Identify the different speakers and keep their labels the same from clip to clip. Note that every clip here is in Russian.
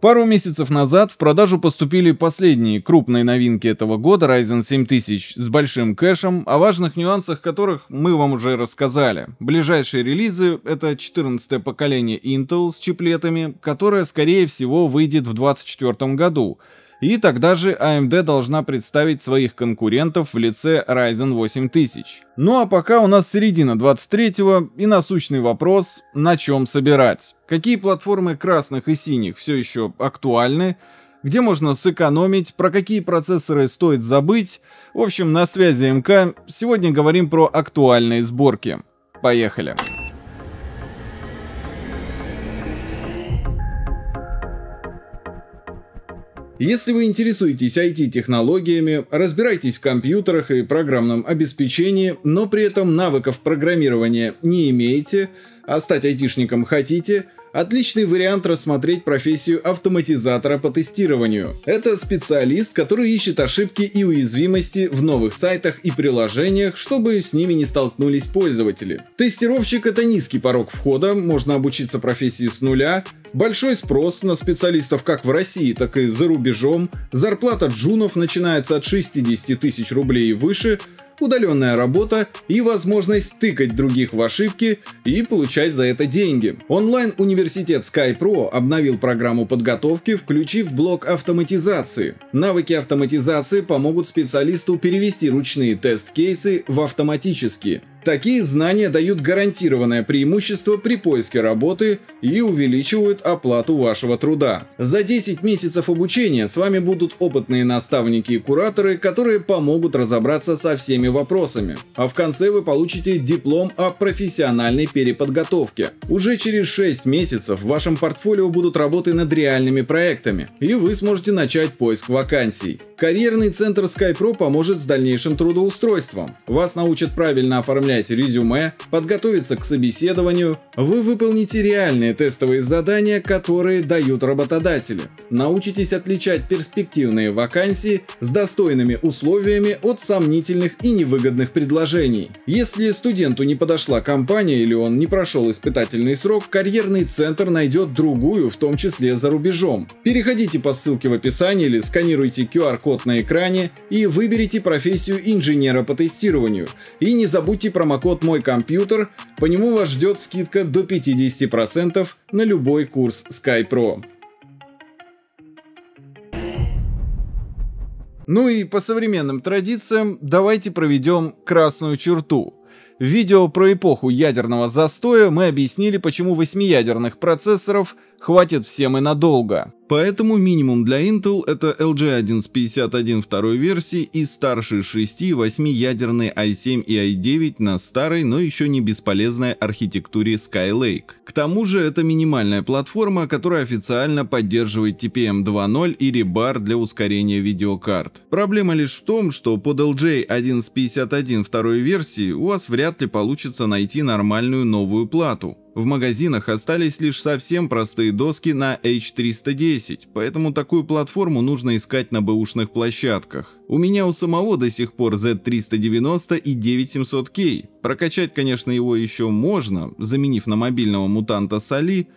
Speaker 1: Пару месяцев назад в продажу поступили последние крупные новинки этого года Ryzen 7000 с большим кэшем, о важных нюансах которых мы вам уже рассказали. Ближайшие релизы — это 14 поколение Intel с чиплетами, которое, скорее всего, выйдет в 2024 году — и тогда же AMD а должна представить своих конкурентов в лице Ryzen 8000. Ну а пока у нас середина 23-го и насущный вопрос, на чем собирать. Какие платформы красных и синих все еще актуальны, где можно сэкономить, про какие процессоры стоит забыть. В общем, на связи МК, сегодня говорим про актуальные сборки. Поехали! Поехали! Если вы интересуетесь IT-технологиями, разбираетесь в компьютерах и программном обеспечении, но при этом навыков программирования не имеете, а стать айтишником хотите – Отличный вариант рассмотреть профессию автоматизатора по тестированию. Это специалист, который ищет ошибки и уязвимости в новых сайтах и приложениях, чтобы с ними не столкнулись пользователи. Тестировщик — это низкий порог входа, можно обучиться профессии с нуля, Большой спрос на специалистов как в России, так и за рубежом, зарплата джунов начинается от 60 тысяч рублей и выше, удаленная работа и возможность тыкать других в ошибки и получать за это деньги. Онлайн-университет SkyPro обновил программу подготовки, включив блок автоматизации. Навыки автоматизации помогут специалисту перевести ручные тест-кейсы в автоматические. Такие знания дают гарантированное преимущество при поиске работы и увеличивают оплату вашего труда. За 10 месяцев обучения с вами будут опытные наставники и кураторы, которые помогут разобраться со всеми вопросами. А в конце вы получите диплом о профессиональной переподготовке. Уже через 6 месяцев в вашем портфолио будут работы над реальными проектами, и вы сможете начать поиск вакансий. Карьерный центр SkyPro поможет с дальнейшим трудоустройством. Вас научат правильно оформлять резюме, подготовиться к собеседованию. Вы выполните реальные тестовые задания, которые дают работодатели. Научитесь отличать перспективные вакансии с достойными условиями от сомнительных и невыгодных предложений. Если студенту не подошла компания или он не прошел испытательный срок, карьерный центр найдет другую, в том числе за рубежом. Переходите по ссылке в описании или сканируйте QR-код QR-код на экране и выберите профессию инженера по тестированию. И не забудьте промокод «Мой компьютер», по нему вас ждет скидка до 50% на любой курс SkyPro. Ну и по современным традициям давайте проведем красную черту. В видео про эпоху ядерного застоя мы объяснили, почему восьмиядерных процессоров – хватит всем и надолго. Поэтому минимум для Intel это LG1 с 51 второй версии и старший 6 и 8 ядерный i7 и i9 на старой, но еще не бесполезной архитектуре Skylake. К тому же это минимальная платформа, которая официально поддерживает TPM 2.0 и Rebar для ускорения видеокарт. Проблема лишь в том, что под LJ1 с 51 второй версии у вас вряд ли получится найти нормальную новую плату. В магазинах остались лишь совсем простые доски на H310, поэтому такую платформу нужно искать на бэушных площадках. У меня у самого до сих пор Z390 и 9700K. Прокачать, конечно, его еще можно, заменив на мобильного мутанта Сали,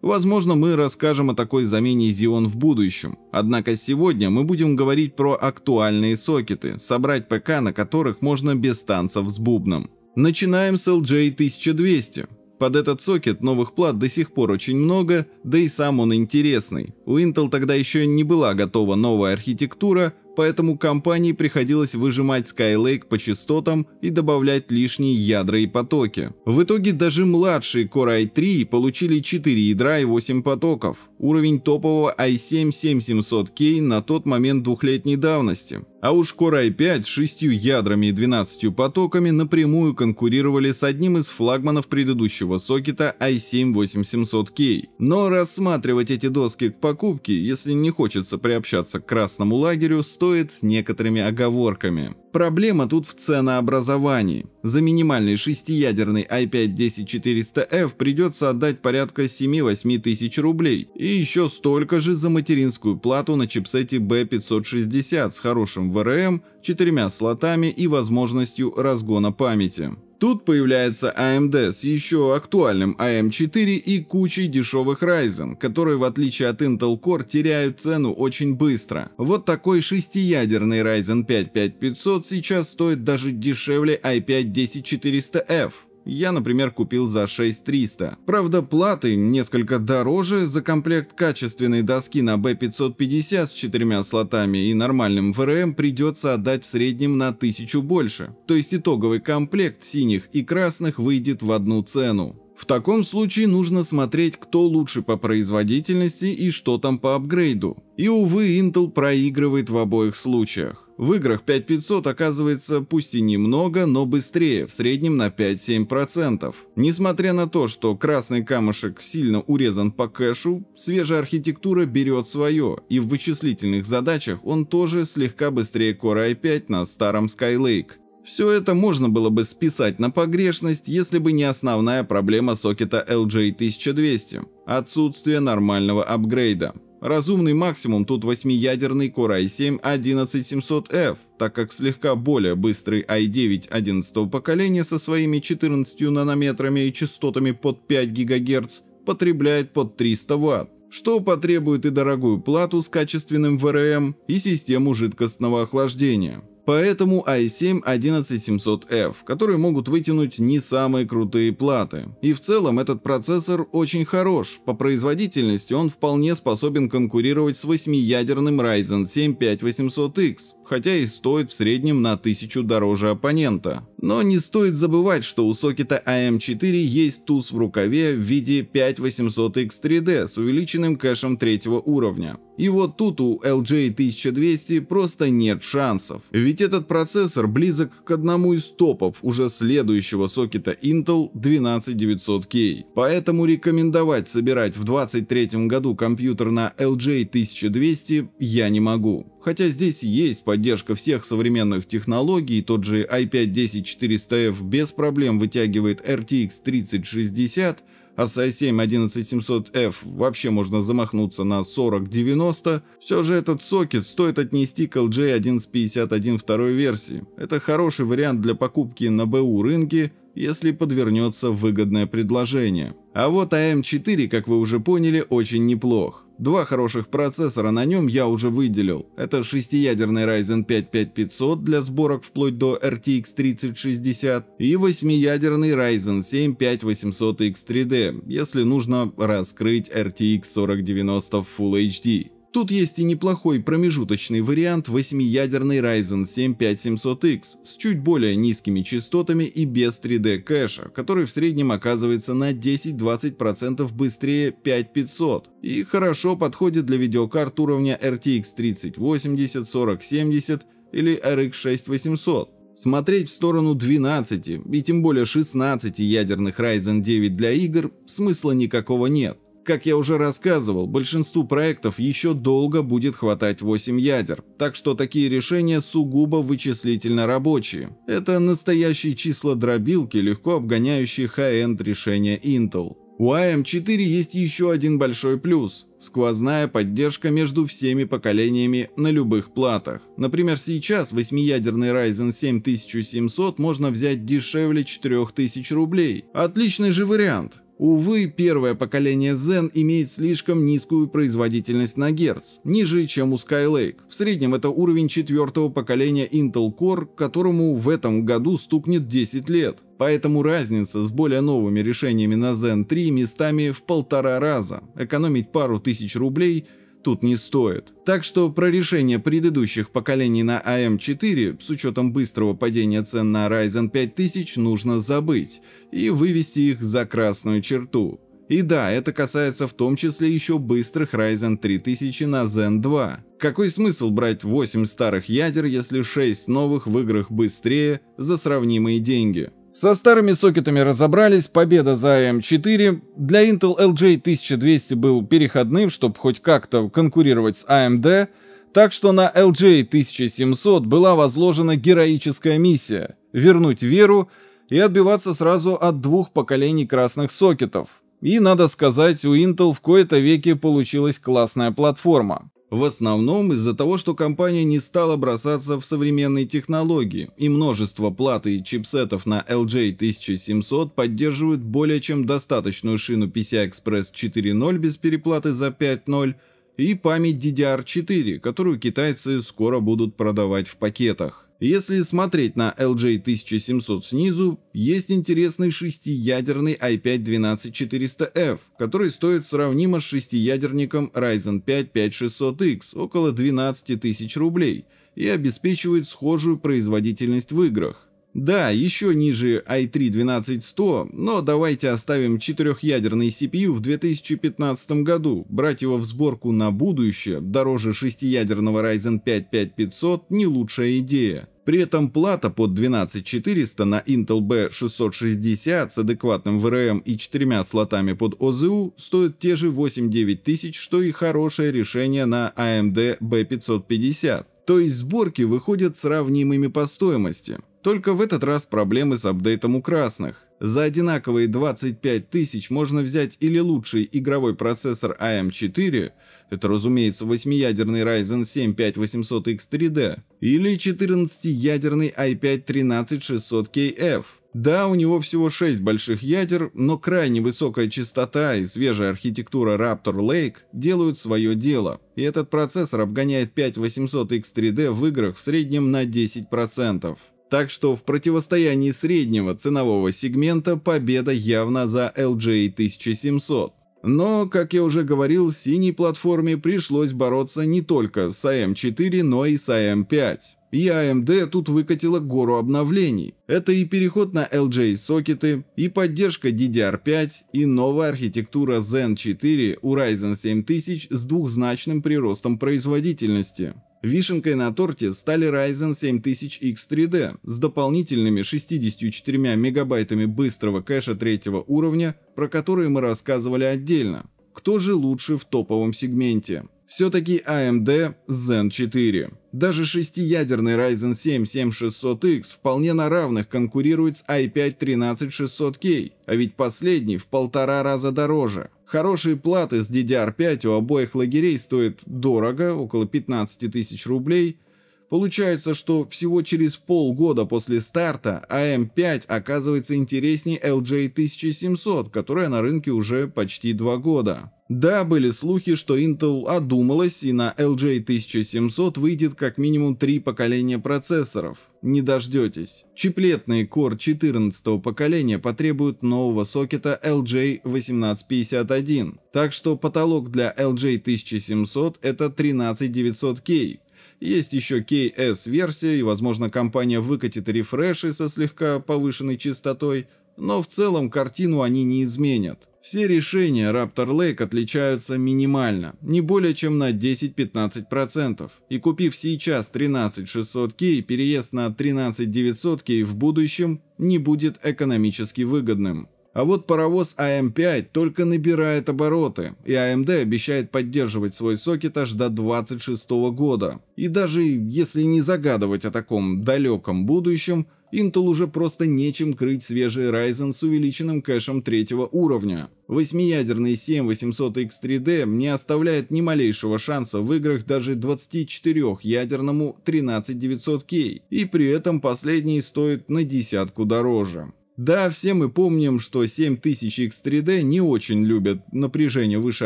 Speaker 1: Возможно, мы расскажем о такой замене Xeon в будущем. Однако сегодня мы будем говорить про актуальные сокеты, собрать ПК, на которых можно без танцев с бубном. Начинаем с LJ1200. Под этот сокет новых плат до сих пор очень много, да и сам он интересный. У Intel тогда еще не была готова новая архитектура, поэтому компании приходилось выжимать Skylake по частотам и добавлять лишние ядра и потоки. В итоге даже младшие Core i3 получили 4 ядра и 8 потоков, уровень топового i7-7700K на тот момент двухлетней давности. А уж Core i5 с шестью ядрами и 12 потоками напрямую конкурировали с одним из флагманов предыдущего сокета i7-8700K. Но рассматривать эти доски к покупке, если не хочется приобщаться к красному лагерю, стоит с некоторыми оговорками. Проблема тут в ценообразовании. За минимальный шестиядерный i5-10400F придется отдать порядка 7-8 тысяч рублей. И еще столько же за материнскую плату на чипсете B560 с хорошим мощным ВРМ, четырьмя слотами и возможностью разгона памяти. Тут появляется AMD а с еще актуальным AM4 а и кучей дешевых Ryzen, которые в отличие от Intel Core теряют цену очень быстро. Вот такой шестиядерный Ryzen 5 5500 сейчас стоит даже дешевле i5 10400F. Я, например, купил за 6300. Правда, платы несколько дороже, за комплект качественной доски на B550 с четырьмя слотами и нормальным VRM придется отдать в среднем на 1000 больше. То есть итоговый комплект синих и красных выйдет в одну цену. В таком случае нужно смотреть, кто лучше по производительности и что там по апгрейду. И увы, Intel проигрывает в обоих случаях. В играх 5500 оказывается пусть и немного, но быстрее, в среднем на 5-7%. Несмотря на то, что красный камушек сильно урезан по кэшу, свежая архитектура берет свое, и в вычислительных задачах он тоже слегка быстрее Core i5 на старом Skylake. Все это можно было бы списать на погрешность, если бы не основная проблема сокета LJ1200 – отсутствие нормального апгрейда. Разумный максимум тут восьмиядерный Core i7-11700F, так как слегка более быстрый i9 11 поколения со своими 14 нанометрами и частотами под 5 ГГц потребляет под 300 Вт, что потребует и дорогую плату с качественным ВРМ и систему жидкостного охлаждения. Поэтому i7-11700F, которые могут вытянуть не самые крутые платы. И в целом этот процессор очень хорош, по производительности он вполне способен конкурировать с восьмиядерным Ryzen 7 5800X, хотя и стоит в среднем на 1000 дороже оппонента. Но не стоит забывать, что у сокета AM4 а есть туз в рукаве в виде 5800X3D с увеличенным кэшем третьего уровня. И вот тут у LJ1200 просто нет шансов. Ведь этот процессор близок к одному из топов уже следующего сокета Intel 12900K. Поэтому рекомендовать собирать в 2023 году компьютер на LJ1200 я не могу. Хотя здесь есть поддержка всех современных технологий, тот же i5-10400F без проблем вытягивает RTX 3060, а с i7-11700F вообще можно замахнуться на 4090, все же этот сокет стоит отнести к LJ1151 второй версии. Это хороший вариант для покупки на БУ рынке, если подвернется выгодное предложение. А вот AM4, как вы уже поняли, очень неплох. Два хороших процессора на нем я уже выделил. Это шестиядерный Ryzen 5 5500 для сборок вплоть до RTX 3060 и восьмиядерный Ryzen 7 5800X 3D, если нужно раскрыть RTX 4090 в Full HD. Тут есть и неплохой промежуточный вариант 8-ядерный Ryzen 7 5700X с чуть более низкими частотами и без 3D кэша, который в среднем оказывается на 10-20% быстрее 5500 и хорошо подходит для видеокарт уровня RTX 3080, 4070 или RX 6800. Смотреть в сторону 12 и тем более 16 ядерных Ryzen 9 для игр смысла никакого нет. Как я уже рассказывал, большинству проектов еще долго будет хватать 8 ядер, так что такие решения сугубо вычислительно рабочие. Это настоящие числа дробилки, легко обгоняющие high-end решения Intel. У AM4 есть еще один большой плюс – сквозная поддержка между всеми поколениями на любых платах. Например, сейчас 8-ядерный Ryzen 7700 можно взять дешевле 4000 рублей. Отличный же вариант. Увы, первое поколение Zen имеет слишком низкую производительность на Герц, ниже, чем у Skylake. В среднем это уровень четвертого поколения Intel Core, которому в этом году стукнет 10 лет. Поэтому разница с более новыми решениями на Zen 3 местами в полтора раза. Экономить пару тысяч рублей – тут не стоит. Так что про решение предыдущих поколений на AM4 а с учетом быстрого падения цен на Ryzen 5000 нужно забыть и вывести их за красную черту. И да, это касается в том числе еще быстрых Ryzen 3000 на Zen 2. Какой смысл брать 8 старых ядер, если 6 новых в играх быстрее за сравнимые деньги? Со старыми сокетами разобрались, победа за AM4. Для Intel LJ1200 был переходным, чтобы хоть как-то конкурировать с AMD, а так что на LJ1700 была возложена героическая миссия — вернуть веру и отбиваться сразу от двух поколений красных сокетов. И, надо сказать, у Intel в кои-то веки получилась классная платформа. В основном из-за того, что компания не стала бросаться в современные технологии, и множество платы и чипсетов на LJ1700 поддерживают более чем достаточную шину PCI-Express 4.0 без переплаты за 5.0 и память DDR4, которую китайцы скоро будут продавать в пакетах. Если смотреть на LJ1700 снизу, есть интересный шестиядерный i5-12400F, который стоит сравнимо с шестиядерником Ryzen 5 5600X около 12 тысяч рублей и обеспечивает схожую производительность в играх. Да, еще ниже i3-12100, но давайте оставим четырехъядерный CPU в 2015 году. Брать его в сборку на будущее, дороже шестиядерного Ryzen 5 5500, не лучшая идея. При этом плата под 12400 на Intel B660 с адекватным VRM и четырьмя слотами под ОЗУ стоит те же 8-9 тысяч, что и хорошее решение на AMD B550. То есть сборки выходят сравнимыми по стоимости. Только в этот раз проблемы с апдейтом у красных. За одинаковые 25 тысяч можно взять или лучший игровой процессор AM4, а это, разумеется, 8-ядерный Ryzen 7 5800X3D, или 14-ядерный i5 13600KF. Да, у него всего 6 больших ядер, но крайне высокая частота и свежая архитектура Raptor Lake делают свое дело, и этот процессор обгоняет 5800X3D в играх в среднем на 10%. Так что в противостоянии среднего ценового сегмента победа явно за LJ 1700. Но, как я уже говорил, синей платформе пришлось бороться не только с AM4, а но и с AM5. А и AMD а тут выкатила гору обновлений. Это и переход на LJ-сокеты, и поддержка DDR5, и новая архитектура Zen 4 у Ryzen 7000 с двухзначным приростом производительности. Вишенкой на торте стали Ryzen 7000 X3D с дополнительными 64 мегабайтами быстрого кэша третьего уровня, про которые мы рассказывали отдельно. Кто же лучше в топовом сегменте? Все-таки AMD а Zen 4. Даже шестиядерный Ryzen 7 7600X вполне на равных конкурирует с i5 13600K, а ведь последний в полтора раза дороже. Хорошие платы с DDR5 у обоих лагерей стоят дорого, около 15 тысяч рублей – Получается, что всего через полгода после старта am а 5 оказывается интереснее LJ1700, которая на рынке уже почти два года. Да, были слухи, что Intel одумалась и на LJ1700 выйдет как минимум три поколения процессоров. Не дождетесь. Чиплетные Core 14 поколения потребуют нового сокета LJ1851. Так что потолок для LJ1700 это 13900K. Есть еще KS-версия, и, возможно, компания выкатит рефреши со слегка повышенной частотой, но в целом картину они не изменят. Все решения Raptor Lake отличаются минимально, не более чем на 10-15%. И купив сейчас 13600K, переезд на 13900K в будущем не будет экономически выгодным. А вот паровоз АМ-5 только набирает обороты, и AMD а обещает поддерживать свой сокет аж до 26 года. И даже если не загадывать о таком далеком будущем, Intel уже просто нечем крыть свежий Ryzen с увеличенным кэшем третьего уровня. Восьмиядерный 7800X3D не оставляет ни малейшего шанса в играх даже 24-ядерному 13900K, и при этом последний стоит на десятку дороже. Да, все мы помним, что 7000X3D не очень любят напряжение выше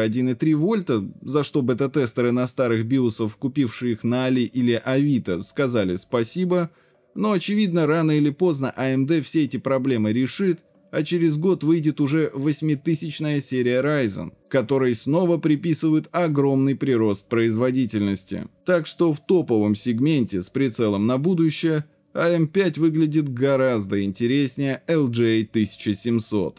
Speaker 1: 1,3 вольта, за что бета-тестеры на старых биосов, купившие их на Али или Авито, сказали спасибо, но очевидно рано или поздно AMD а все эти проблемы решит, а через год выйдет уже 8000-я серия Ryzen, которой снова приписывают огромный прирост производительности. Так что в топовом сегменте с прицелом на будущее – а М5 выглядит гораздо интереснее LJ1700.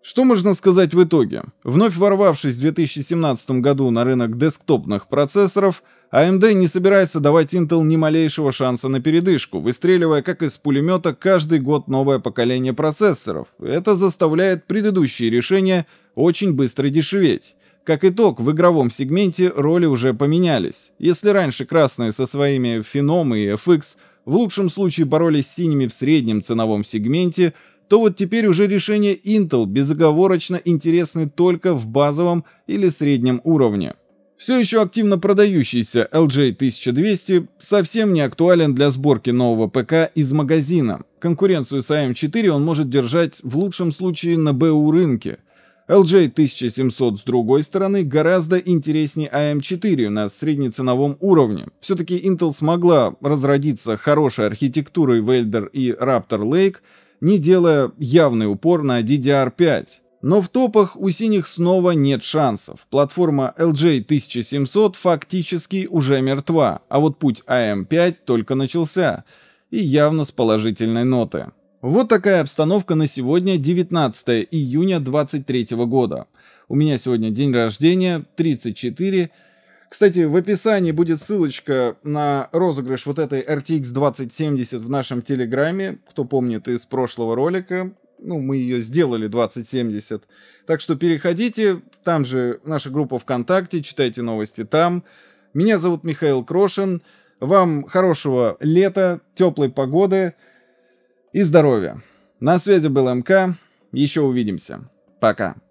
Speaker 1: Что можно сказать в итоге? Вновь ворвавшись в 2017 году на рынок десктопных процессоров, AMD а не собирается давать Intel ни малейшего шанса на передышку, выстреливая как из пулемета каждый год новое поколение процессоров. Это заставляет предыдущие решения очень быстро дешеветь. Как итог, в игровом сегменте роли уже поменялись. Если раньше красные со своими Phenom и FX в лучшем случае боролись с синими в среднем ценовом сегменте, то вот теперь уже решения Intel безоговорочно интересны только в базовом или среднем уровне. Все еще активно продающийся LJ1200 совсем не актуален для сборки нового ПК из магазина. Конкуренцию с AM4 а он может держать в лучшем случае на БУ рынке – LJ1700 с другой стороны гораздо интереснее AM4 а на среднеценовом уровне. Все-таки Intel смогла разродиться хорошей архитектурой в Elder и Raptor Lake, не делая явный упор на DDR5. Но в топах у синих снова нет шансов. Платформа LJ1700 фактически уже мертва, а вот путь AM5 а только начался, и явно с положительной ноты. Вот такая обстановка на сегодня, 19 июня 23 года. У меня сегодня день рождения, 34. Кстати, в описании будет ссылочка на розыгрыш вот этой RTX 2070 в нашем Телеграме. Кто помнит из прошлого ролика, ну, мы ее сделали 2070. Так что переходите, там же наша группа ВКонтакте, читайте новости там. Меня зовут Михаил Крошин. Вам хорошего лета, теплой погоды и здоровья. На связи был МК. Еще увидимся. Пока.